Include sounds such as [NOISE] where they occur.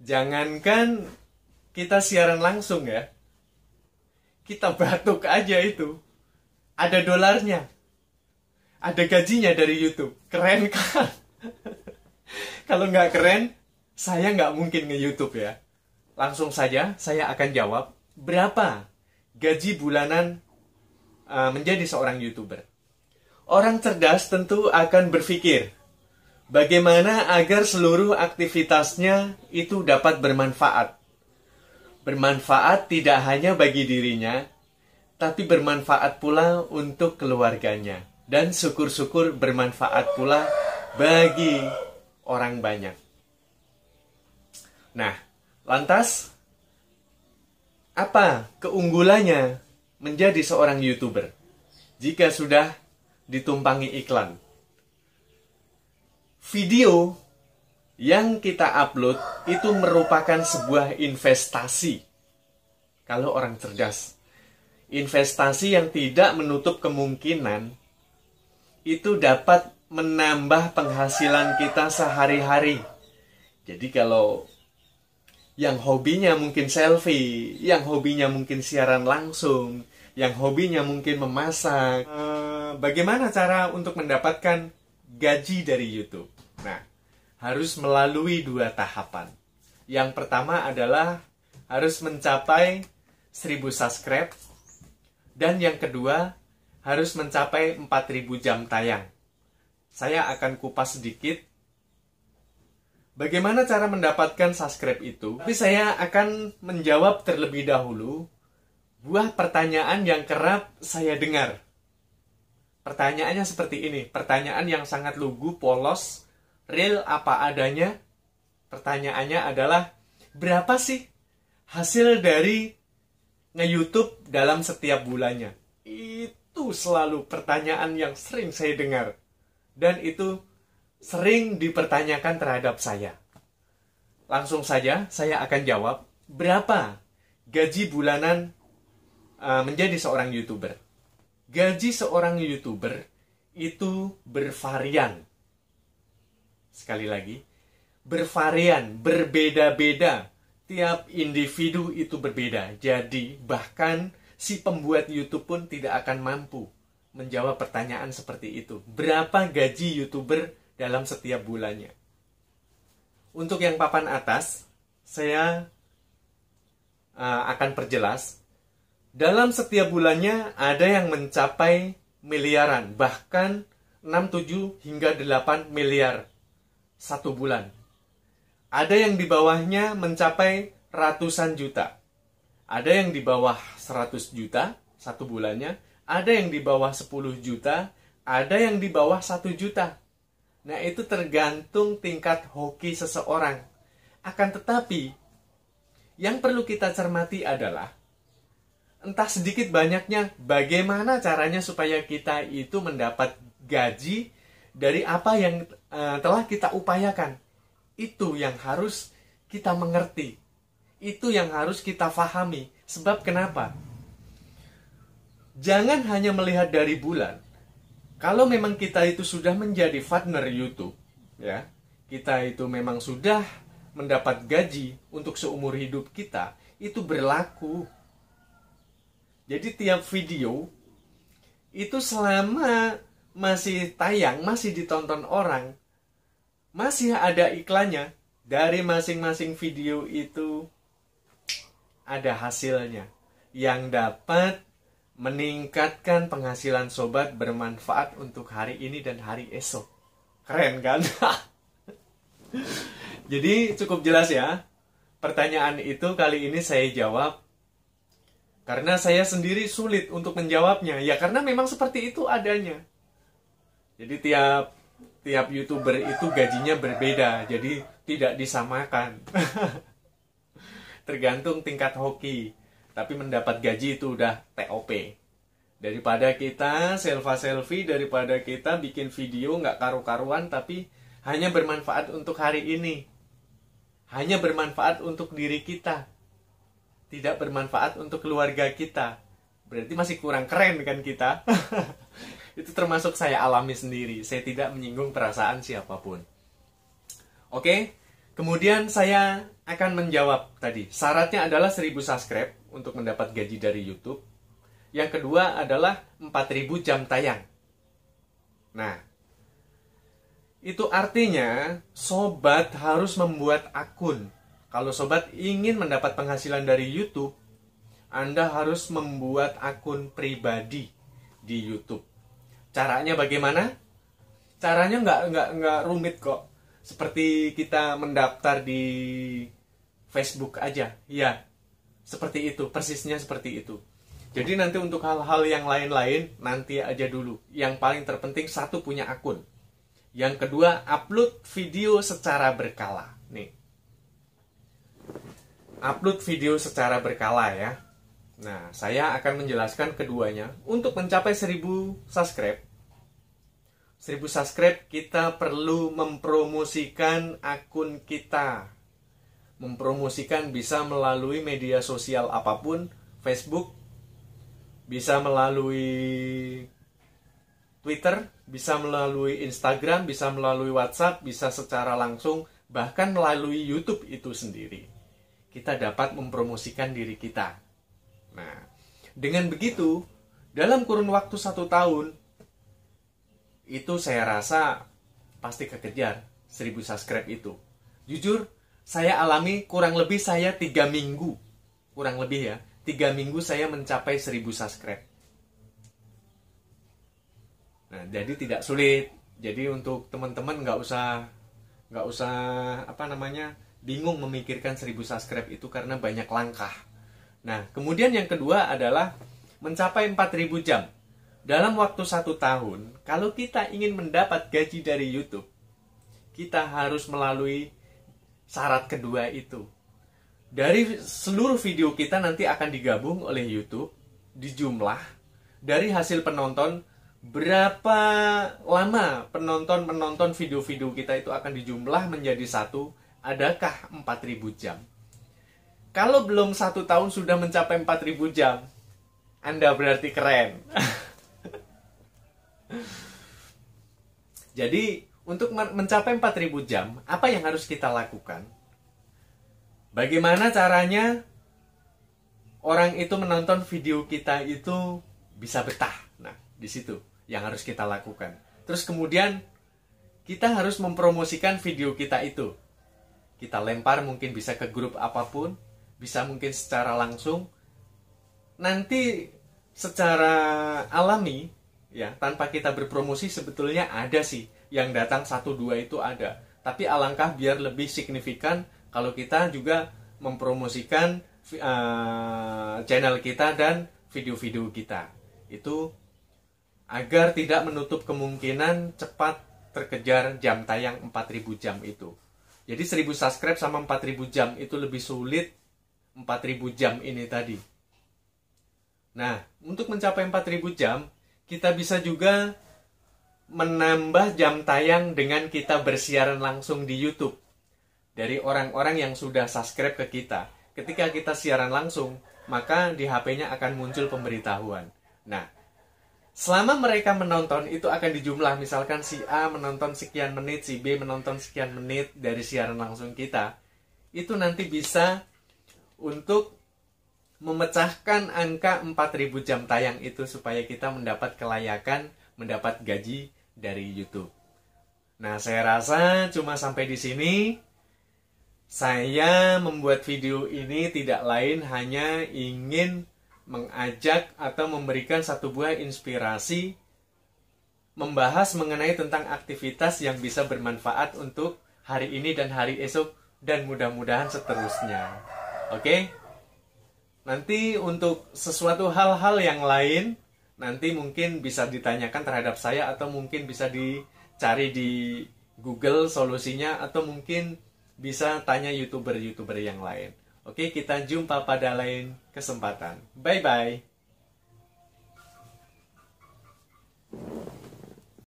jangankan kita siaran langsung ya kita batuk aja itu ada dolarnya ada gajinya dari YouTube keren kan [LAUGHS] kalau nggak keren saya nggak mungkin nge YouTube ya langsung saja saya akan jawab berapa gaji bulanan uh, menjadi seorang youtuber orang cerdas tentu akan berpikir Bagaimana agar seluruh aktivitasnya itu dapat bermanfaat? Bermanfaat tidak hanya bagi dirinya, tapi bermanfaat pula untuk keluarganya, dan syukur-syukur bermanfaat pula bagi orang banyak. Nah, lantas apa keunggulannya menjadi seorang YouTuber jika sudah ditumpangi iklan? video yang kita upload itu merupakan sebuah investasi. Kalau orang cerdas, investasi yang tidak menutup kemungkinan itu dapat menambah penghasilan kita sehari-hari. Jadi kalau yang hobinya mungkin selfie, yang hobinya mungkin siaran langsung, yang hobinya mungkin memasak, eh, bagaimana cara untuk mendapatkan gaji dari YouTube? Nah, harus melalui dua tahapan. Yang pertama adalah harus mencapai 1000 subscribe dan yang kedua harus mencapai 4000 jam tayang. Saya akan kupas sedikit Bagaimana cara mendapatkan subscribe itu? Tapi saya akan menjawab terlebih dahulu buah pertanyaan yang kerap saya dengar. Pertanyaannya seperti ini, pertanyaan yang sangat lugu, polos, real apa adanya? Pertanyaannya adalah berapa sih hasil dari nge-YouTube dalam setiap bulannya? Itu selalu pertanyaan yang sering saya dengar dan itu sering dipertanyakan terhadap saya. Langsung saja saya akan jawab, berapa gaji bulanan eh, menjadi seorang YouTuber? Gaji seorang YouTuber itu bervarian sekali lagi bervarian, berbeda-beda. Tiap individu itu berbeda. Jadi bahkan si pembuat YouTube pun tidak akan mampu menjawab pertanyaan seperti itu. Berapa gaji YouTuber dalam setiap bulannya? Untuk yang papan atas, saya uh, akan perjelas. Dalam setiap bulannya ada yang mencapai miliaran, bahkan 6, 7 hingga 8 miliar satu bulan. Ada yang di bawahnya mencapai ratusan juta. Ada yang di bawah 100 juta satu bulannya, ada yang di bawah 10 juta, ada yang di bawah satu juta. Nah, itu tergantung tingkat hoki seseorang. Akan tetapi, yang perlu kita cermati adalah entah sedikit banyaknya bagaimana caranya supaya kita itu mendapat gaji dari apa yang uh, telah kita upayakan. Itu yang harus kita mengerti. Itu yang harus kita fahami. Sebab kenapa? Jangan hanya melihat dari bulan. Kalau memang kita itu sudah menjadi partner YouTube, ya. Kita itu memang sudah mendapat gaji untuk seumur hidup kita, itu berlaku. Jadi tiap video itu selama masih tayang, masih ditonton orang, masih ada iklannya dari masing-masing video itu ada hasilnya yang dapat meningkatkan penghasilan sobat bermanfaat untuk hari ini dan hari esok. Keren kan? [LAUGHS] Jadi cukup jelas ya. Pertanyaan itu kali ini saya jawab karena saya sendiri sulit untuk menjawabnya. Ya karena memang seperti itu adanya. Jadi tiap tiap youtuber itu gajinya berbeda, jadi tidak disamakan. [LAUGHS] Tergantung tingkat hoki, tapi mendapat gaji itu udah TOP. Daripada kita selfie-selfie, daripada kita bikin video nggak karu-karuan tapi hanya bermanfaat untuk hari ini. Hanya bermanfaat untuk diri kita. Tidak bermanfaat untuk keluarga kita. Berarti masih kurang keren kan kita? [LAUGHS] itu termasuk saya alami sendiri. Saya tidak menyinggung perasaan siapapun. Oke, kemudian saya akan menjawab tadi. Syaratnya adalah 1000 subscribe untuk mendapat gaji dari YouTube. Yang kedua adalah 4000 jam tayang. Nah, itu artinya sobat harus membuat akun. Kalau sobat ingin mendapat penghasilan dari YouTube, Anda harus membuat akun pribadi di YouTube. Caranya bagaimana? Caranya nggak nggak nggak rumit kok. Seperti kita mendaftar di Facebook aja, ya. Seperti itu, persisnya seperti itu. Jadi nanti untuk hal-hal yang lain-lain nanti aja dulu. Yang paling terpenting satu punya akun. Yang kedua upload video secara berkala. Nih. Upload video secara berkala ya. Nah, saya akan menjelaskan keduanya. Untuk mencapai 1000 subscribe, 1000 subscribe kita perlu mempromosikan akun kita. Mempromosikan bisa melalui media sosial apapun, Facebook, bisa melalui Twitter, bisa melalui Instagram, bisa melalui WhatsApp, bisa secara langsung, bahkan melalui YouTube itu sendiri. Kita dapat mempromosikan diri kita Nah, dengan begitu, dalam kurun waktu satu tahun, itu saya rasa pasti kekejar 1000 subscribe itu. Jujur, saya alami kurang lebih saya tiga minggu, kurang lebih ya, tiga minggu saya mencapai 1000 subscribe. Nah, jadi tidak sulit. Jadi untuk teman-teman nggak usah nggak usah apa namanya bingung memikirkan 1000 subscribe itu karena banyak langkah Nah, kemudian yang kedua adalah mencapai 4000 jam. Dalam waktu satu tahun, kalau kita ingin mendapat gaji dari YouTube, kita harus melalui syarat kedua itu. Dari seluruh video kita nanti akan digabung oleh YouTube, dijumlah, dari hasil penonton, berapa lama penonton-penonton video-video kita itu akan dijumlah menjadi satu, adakah 4000 jam? Kalau belum satu tahun sudah mencapai 4000 jam, Anda berarti keren. [LAUGHS] Jadi, untuk mencapai 4000 jam, apa yang harus kita lakukan? Bagaimana caranya orang itu menonton video kita itu bisa betah? Nah, di situ yang harus kita lakukan. Terus kemudian kita harus mempromosikan video kita itu. Kita lempar mungkin bisa ke grup apapun, bisa mungkin secara langsung nanti secara alami ya tanpa kita berpromosi sebetulnya ada sih yang datang satu dua itu ada tapi alangkah biar lebih signifikan kalau kita juga mempromosikan uh, channel kita dan video-video kita itu agar tidak menutup kemungkinan cepat terkejar jam tayang 4000 jam itu jadi 1000 subscribe sama 4000 jam itu lebih sulit 4000 jam ini tadi. Nah, untuk mencapai 4000 jam, kita bisa juga menambah jam tayang dengan kita bersiaran langsung di YouTube dari orang-orang yang sudah subscribe ke kita. Ketika kita siaran langsung, maka di HP-nya akan muncul pemberitahuan. Nah, selama mereka menonton itu akan dijumlah misalkan si A menonton sekian menit, si B menonton sekian menit dari siaran langsung kita. Itu nanti bisa untuk memecahkan angka 4000 jam tayang itu supaya kita mendapat kelayakan, mendapat gaji dari YouTube. Nah, saya rasa cuma sampai di sini. Saya membuat video ini tidak lain hanya ingin mengajak atau memberikan satu buah inspirasi membahas mengenai tentang aktivitas yang bisa bermanfaat untuk hari ini dan hari esok dan mudah-mudahan seterusnya. Oke. Nanti untuk sesuatu hal-hal yang lain nanti mungkin bisa ditanyakan terhadap saya atau mungkin bisa dicari di Google solusinya atau mungkin bisa tanya YouTuber-YouTuber yang lain. Oke, kita jumpa pada lain kesempatan. Bye bye.